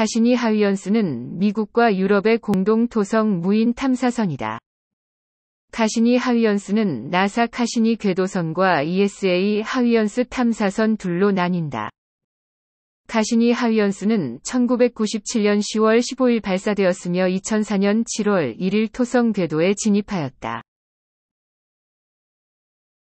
카시니 하위언스는 미국과 유럽의 공동 토성 무인 탐사선이다. 카시니 하위언스는 나사 카시니 궤도선과 ESA 하위언스 탐사선 둘로 나뉜다. 카시니 하위언스는 1997년 10월 15일 발사되었으며 2004년 7월 1일 토성 궤도에 진입하였다.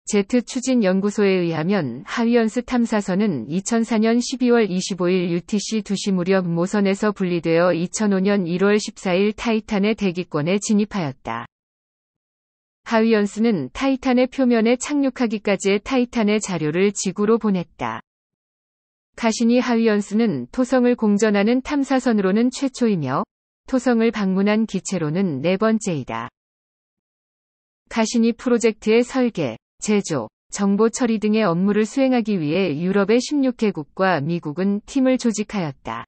제트추진연구소에 의하면 하위연스 탐사선은 2004년 12월 25일 UTC 2시 무렵 모선에서 분리되어 2005년 1월 14일 타이탄의 대기권에 진입하였다. 하위연스는 타이탄의 표면에 착륙하기까지의 타이탄의 자료를 지구로 보냈다. 가시니 하위연스는 토성을 공전하는 탐사선으로는 최초이며 토성을 방문한 기체로는 네 번째이다. 가시니 프로젝트의 설계, 제조, 정보 처리 등의 업무를 수행하기 위해 유럽의 16개국과 미국은 팀을 조직하였다.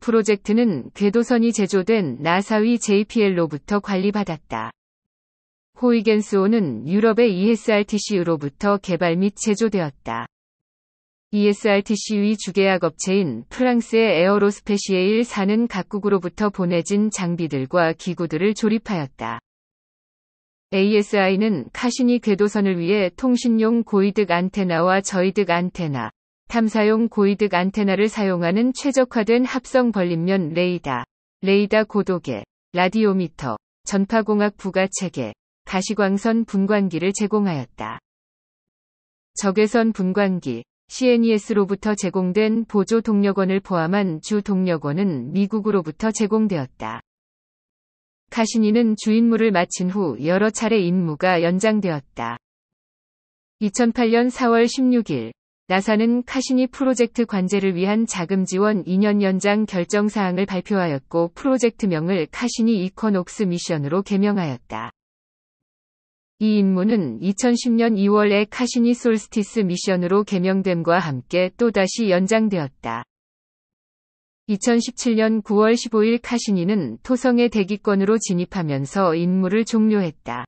프로젝트는 궤도선이 제조된 나사위 JPL로부터 관리받았다. 호이겐스호는 유럽의 ESRTCU로부터 개발 및 제조되었다. ESRTCU의 주계약 업체인 프랑스의 에어로스페시에 1사는 각국으로부터 보내진 장비들과 기구들을 조립하였다. ASI는 카시니 궤도선을 위해 통신용 고이득 안테나와 저이득 안테나, 탐사용 고이득 안테나를 사용하는 최적화된 합성 벌림면 레이다, 레이다 고도계, 라디오미터, 전파공학 부가 체계, 가시광선 분광기를 제공하였다. 적외선 분광기, CNES로부터 제공된 보조 동력원을 포함한 주 동력원은 미국으로부터 제공되었다. 카시니는 주임무를 마친 후 여러 차례 임무가 연장되었다. 2008년 4월 16일, 나사는 카시니 프로젝트 관제를 위한 자금 지원 2년 연장 결정 사항을 발표하였고 프로젝트명을 카시니 이코녹스 미션으로 개명하였다. 이 임무는 2010년 2월에 카시니 솔스티스 미션으로 개명됨과 함께 또다시 연장되었다. 2017년 9월 15일 카시니는 토성의 대기권으로 진입하면서 임무를 종료했다.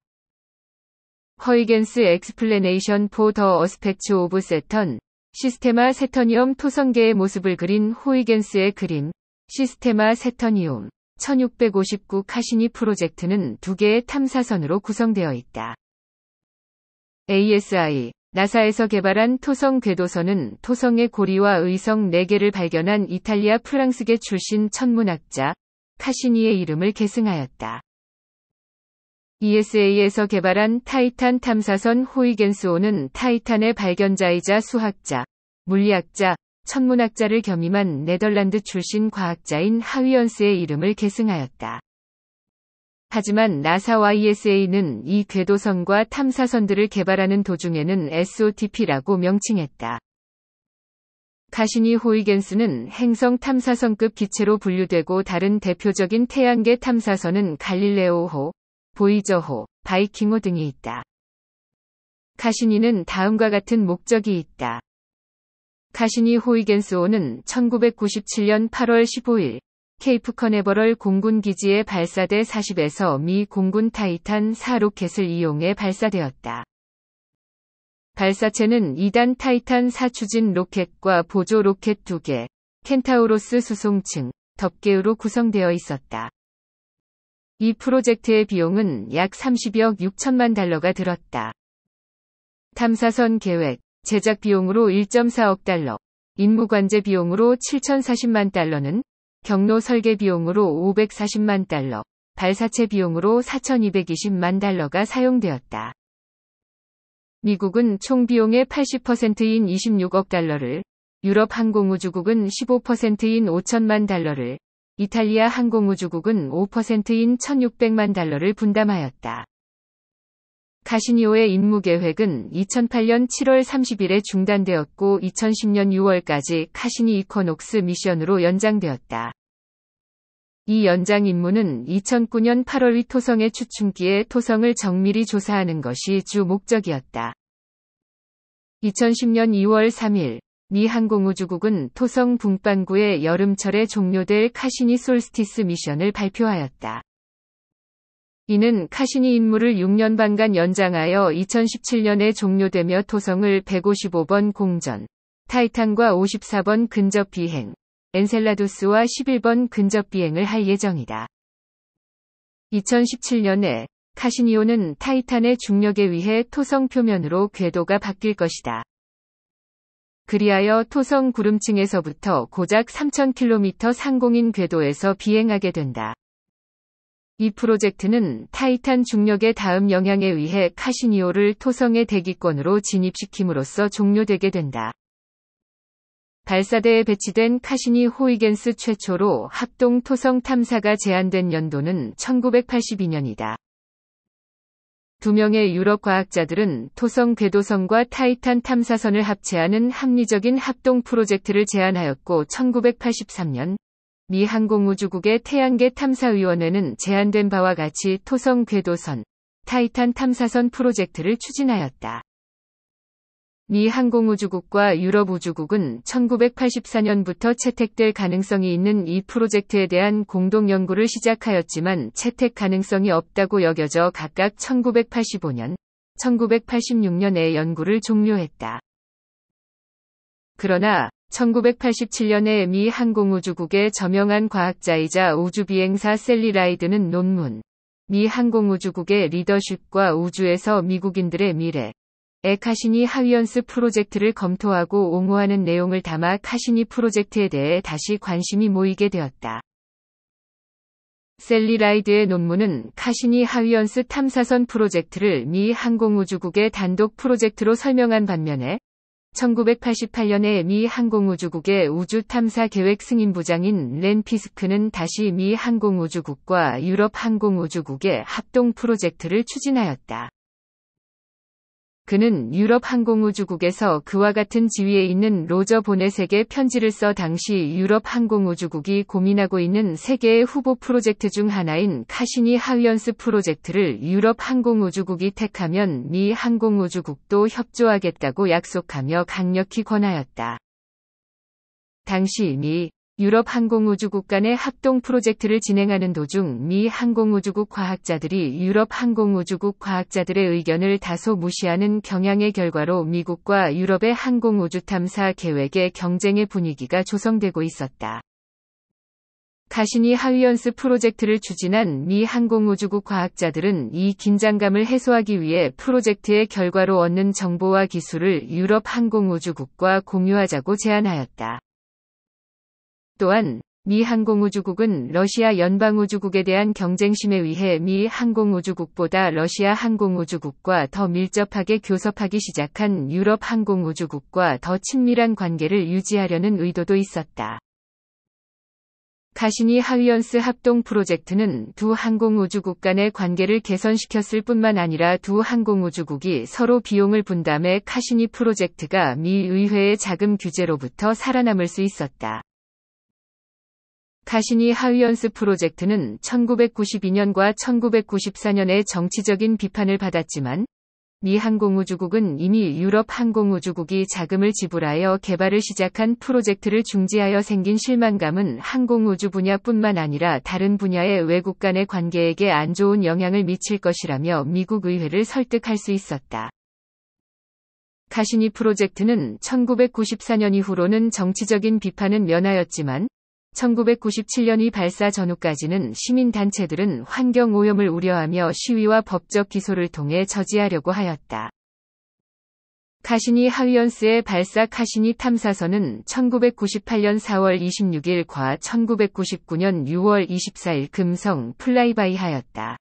허이겐스 엑스플레네이션 포 더 어스펙츠 오브 세턴, 시스테마 세터니엄 토성계의 모습을 그린 호이겐스의 그림, 시스테마 세터니움, 1659 카시니 프로젝트는 두 개의 탐사선으로 구성되어 있다. ASI, 나사에서 개발한 토성 궤도선은 토성의 고리와 의성 4개를 발견한 이탈리아 프랑스계 출신 천문학자 카시니의 이름을 계승하였다. ESA에서 개발한 타이탄 탐사선 호이겐스호는 타이탄의 발견자이자 수학자, 물리학자, 천문학자를 겸임한 네덜란드 출신 과학자인 하위언스의 이름을 계승하였다. 하지만 나사와 ESA는 이 궤도선과 탐사선들을 개발하는 도중에는 SOTP라고 명칭했다. 가시니 호이겐스는 행성 탐사선급 기체로 분류되고 다른 대표적인 태양계 탐사선은 갈릴레오호, 보이저호, 바이킹호 등이 있다. 가시니는 다음과 같은 목적이 있다. 가시니 호이겐스호는 1997년 8월 15일 케이프 커네버럴 공군 기지에 발사대 40에서 미 공군 타이탄 4 로켓을 이용해 발사되었다. 발사체는 2단 타이탄 4 추진 로켓과 보조 로켓 2개, 켄타우로스 수송층, 덮개으로 구성되어 있었다. 이 프로젝트의 비용은 약 30억 6천만 달러가 들었다. 탐사선 계획, 제작 비용으로 1.4억 달러, 임무 관제 비용으로 7,040만 달러는 경로 설계 비용으로 540만 달러, 발사체 비용으로 4,220만 달러가 사용되었다. 미국은 총 비용의 80%인 26억 달러를, 유럽 항공우주국은 15%인 5천만 달러를, 이탈리아 항공우주국은 5%인 1,600만 달러를 분담하였다. 카시니오의 임무 계획은 2008년 7월 30일에 중단되었고 2010년 6월까지 카시니 이코녹스 미션으로 연장되었다. 이 연장 임무는 2009년 8월 위 토성의 추춤기에 토성을 정밀히 조사하는 것이 주 목적이었다. 2010년 2월 3일 미 항공우주국은 토성 붕반구의 여름철에 종료될 카시니 솔스티스 미션을 발표하였다. 이는 카시니 임무를 6년 반간 연장하여 2017년에 종료되며 토성을 155번 공전, 타이탄과 54번 근접 비행, 엔셀라두스와 11번 근접 비행을 할 예정이다. 2017년에 카시니오는 타이탄의 중력에 의해 토성 표면으로 궤도가 바뀔 것이다. 그리하여 토성 구름층에서부터 고작 3,000km 상공인 궤도에서 비행하게 된다. 이 프로젝트는 타이탄 중력의 다음 영향에 의해 카시니오를 토성의 대기권으로 진입시킴으로써 종료되게 된다. 발사대에 배치된 카시니 호이겐스 최초로 합동 토성 탐사가 제한된 연도는 1982년이다. 두 명의 유럽 과학자들은 토성 궤도선과 타이탄 탐사선을 합체하는 합리적인 합동 프로젝트를 제안하였고 1983년 미 항공우주국의 태양계 탐사위원회는 제안된 바와 같이 토성 궤도선, 타이탄 탐사선 프로젝트를 추진하였다. 미 항공우주국과 유럽우주국은 1984년부터 채택될 가능성이 있는 이 프로젝트에 대한 공동 연구를 시작하였지만 채택 가능성이 없다고 여겨져 각각 1985년, 1986년에 연구를 종료했다. 그러나 1987년에 미 항공우주국의 저명한 과학자이자 우주비행사 셀리 라이드는 논문 미 항공우주국의 리더십과 우주에서 미국인들의 미래 에 카시니 하위언스 프로젝트를 검토하고 옹호하는 내용을 담아 카시니 프로젝트에 대해 다시 관심이 모이게 되었다. 셀리 라이드의 논문은 카시니 하위언스 탐사선 프로젝트를 미 항공우주국의 단독 프로젝트로 설명한 반면에 1988년에 미 항공우주국의 우주탐사 계획 승인부장인 렌 피스크는 다시 미 항공우주국과 유럽 항공우주국의 합동 프로젝트를 추진하였다. 그는 유럽 항공우주국에서 그와 같은 지위에 있는 로저 보넷에게 편지를 써 당시 유럽 항공우주국이 고민하고 있는 세계의 후보 프로젝트 중 하나인 카시니 하위언스 프로젝트를 유럽 항공우주국이 택하면 미 항공우주국도 협조하겠다고 약속하며 강력히 권하였다. 당시 이미 유럽 항공우주국 간의 합동 프로젝트를 진행하는 도중 미 항공우주국 과학자들이 유럽 항공우주국 과학자들의 의견을 다소 무시하는 경향의 결과로 미국과 유럽의 항공우주 탐사 계획에 경쟁의 분위기가 조성되고 있었다. 가시니 하위연스 프로젝트를 추진한 미 항공우주국 과학자들은 이 긴장감을 해소하기 위해 프로젝트의 결과로 얻는 정보와 기술을 유럽 항공우주국과 공유하자고 제안하였다. 또한 미 항공우주국은 러시아 연방우주국에 대한 경쟁심에 의해 미 항공우주국보다 러시아 항공우주국과 더 밀접하게 교섭하기 시작한 유럽 항공우주국과 더 친밀한 관계를 유지하려는 의도도 있었다. 카시니 하위언스 합동 프로젝트는 두 항공우주국 간의 관계를 개선시켰을 뿐만 아니라 두 항공우주국이 서로 비용을 분담해 카시니 프로젝트가 미 의회의 자금 규제로부터 살아남을 수 있었다. 카시니 하위연스 프로젝트는 1992년과 1994년에 정치적인 비판을 받았지만 미 항공우주국은 이미 유럽 항공우주국이 자금을 지불하여 개발을 시작한 프로젝트를 중지하여 생긴 실망감은 항공우주 분야뿐만 아니라 다른 분야의 외국 간의 관계에게 안 좋은 영향을 미칠 것이라며 미국 의회를 설득할 수 있었다. 카시니 프로젝트는 1994년 이후로는 정치적인 비판은 면하였지만 1997년이 발사 전후까지는 시민단체들은 환경오염을 우려하며 시위와 법적 기소를 통해 저지하려고 하였다. 카시니 하위언스의 발사 카시니 탐사선은 1998년 4월 26일과 1999년 6월 24일 금성 플라이바이 하였다.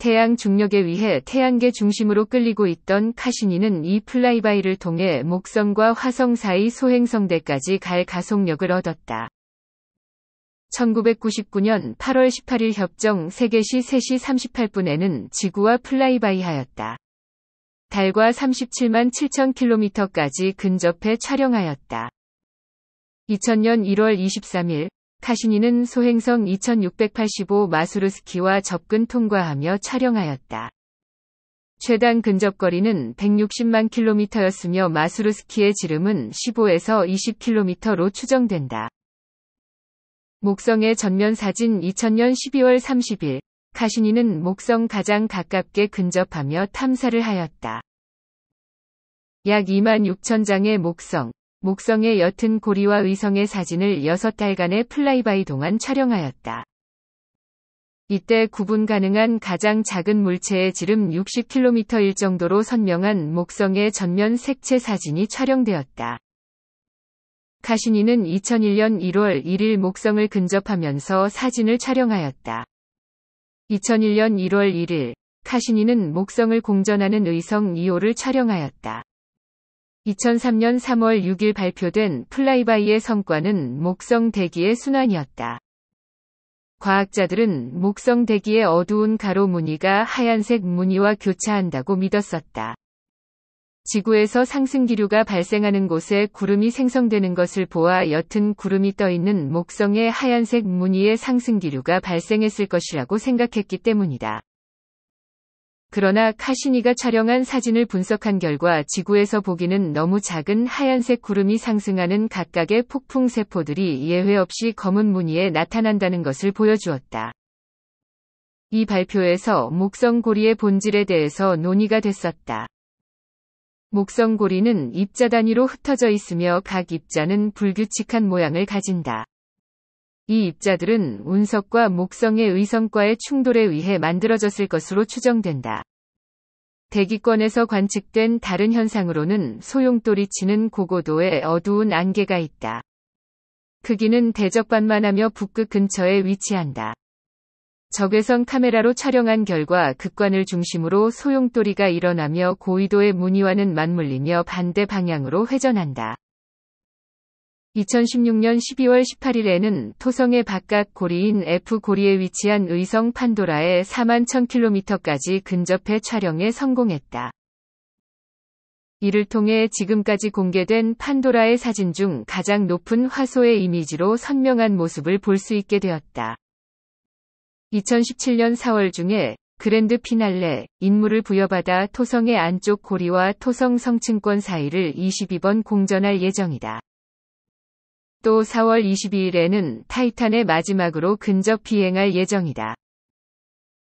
태양 중력에 의해 태양계 중심으로 끌리고 있던 카시니는 이 플라이바이를 통해 목성과 화성 사이 소행성대까지 갈 가속력을 얻었다. 1999년 8월 18일 협정 세계시 3시 38분에는 지구와 플라이바이 하였다. 달과 37만 7천 킬로미터까지 근접해 촬영하였다. 2000년 1월 23일 카시니는 소행성 2685 마수르스키와 접근 통과하며 촬영하였다. 최단 근접거리는 160만 킬로미터였으며 마수르스키의 지름은 15에서 20킬로미터로 추정된다. 목성의 전면 사진 2000년 12월 30일 카시니는 목성 가장 가깝게 근접하며 탐사를 하였다. 약 2만 6천 장의 목성, 목성의 옅은 고리와 의성의 사진을 6달간의 플라이바이 동안 촬영하였다. 이때 구분 가능한 가장 작은 물체의 지름 60km일 정도로 선명한 목성의 전면 색채 사진이 촬영되었다. 카시니는 2001년 1월 1일 목성을 근접하면서 사진을 촬영하였다. 2001년 1월 1일, 카시니는 목성을 공전하는 의성 2호를 촬영하였다. 2003년 3월 6일 발표된 플라이바이의 성과는 목성 대기의 순환이었다. 과학자들은 목성 대기의 어두운 가로 무늬가 하얀색 무늬와 교차한다고 믿었었다. 지구에서 상승 기류가 발생하는 곳에 구름이 생성되는 것을 보아 옅은 구름이 떠 있는 목성의 하얀색 무늬의 상승 기류가 발생했을 것이라고 생각했기 때문이다. 그러나 카시니가 촬영한 사진을 분석한 결과 지구에서 보기는 너무 작은 하얀색 구름이 상승하는 각각의 폭풍 세포들이 예외 없이 검은 무늬에 나타난다는 것을 보여주었다. 이 발표에서 목성고리의 본질에 대해서 논의가 됐었다. 목성고리는 입자 단위로 흩어져 있으며 각 입자는 불규칙한 모양을 가진다. 이 입자들은 운석과 목성의 의성과의 충돌에 의해 만들어졌을 것으로 추정된다. 대기권에서 관측된 다른 현상으로는 소용돌이치는 고고도의 어두운 안개가 있다. 크기는 대적반만하며 북극 근처에 위치한다. 적외선 카메라로 촬영한 결과 극관을 중심으로 소용돌이가 일어나며 고위도의 무늬와는 맞물리며 반대 방향으로 회전한다. 2016년 12월 18일에는 토성의 바깥 고리인 F 고리에 위치한 의성 판도라에 4만 1000km까지 근접해 촬영에 성공했다. 이를 통해 지금까지 공개된 판도라의 사진 중 가장 높은 화소의 이미지로 선명한 모습을 볼 수 있게 되었다. 2017년 4월 중에 그랜드 피날레 인물을 부여받아 토성의 안쪽 고리와 토성 성층권 사이를 22번 공전할 예정이다. 또 4월 22일에는 타이탄의 마지막으로 근접 비행할 예정이다.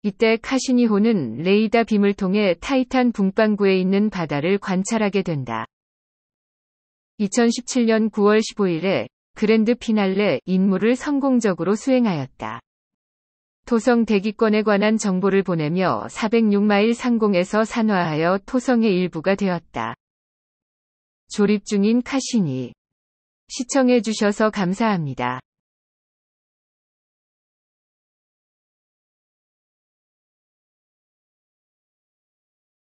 이때 카시니호는 레이다 빔을 통해 타이탄 붕방구에 있는 바다를 관찰하게 된다. 2017년 9월 15일에 그랜드 피날레 임무를 성공적으로 수행하였다. 토성 대기권에 관한 정보를 보내며 406마일 상공에서 산화하여 토성의 일부가 되었다. 조립 중인 카시니 시청해주셔서 감사합니다.